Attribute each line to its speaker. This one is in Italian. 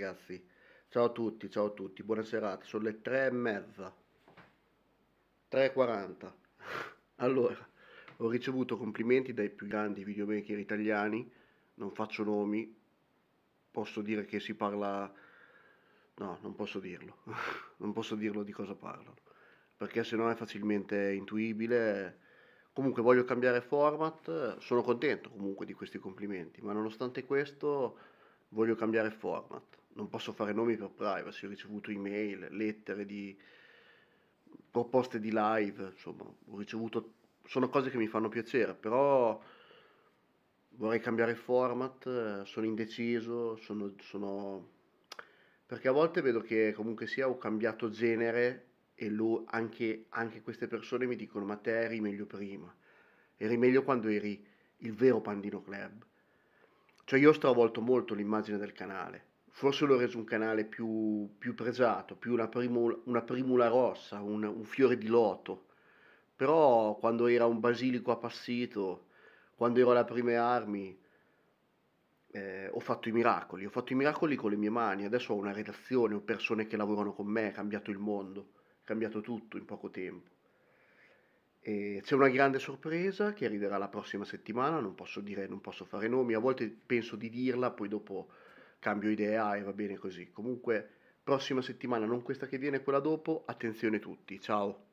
Speaker 1: ragazzi. Ciao a tutti, ciao a tutti, buona serata. Sono le tre e mezza. 3.40. Allora, ho ricevuto complimenti dai più grandi videomaker italiani, non faccio nomi, posso dire che si parla... No, non posso dirlo, non posso dirlo di cosa parlano, perché se no è facilmente intuibile. Comunque voglio cambiare format, sono contento comunque di questi complimenti, ma nonostante questo voglio cambiare format non posso fare nomi per privacy, ho ricevuto email, lettere di proposte di live, insomma, ho ricevuto sono cose che mi fanno piacere, però vorrei cambiare format, eh, sono indeciso, sono, sono... perché a volte vedo che comunque sia ho cambiato genere e lo, anche, anche queste persone mi dicono ma te eri meglio prima, eri meglio quando eri il vero Pandino Club. Cioè io ho stravolto molto l'immagine del canale forse lo reso un canale più, più pregiato, più una primula, una primula rossa, un, un, fiore di loto. Però quando era un basilico appassito, quando ero alle prime armi, eh, ho fatto i miracoli, ho fatto i miracoli con le mie mani, adesso ho una redazione, ho persone che lavorano con me, ha cambiato il mondo, ha cambiato tutto in poco tempo. E c'è una grande sorpresa che arriverà la prossima settimana, non posso dire, non posso fare nomi, a volte penso di dirla, poi dopo cambio idea e va bene così. Comunque, prossima settimana, non questa che viene, quella dopo, attenzione tutti, ciao!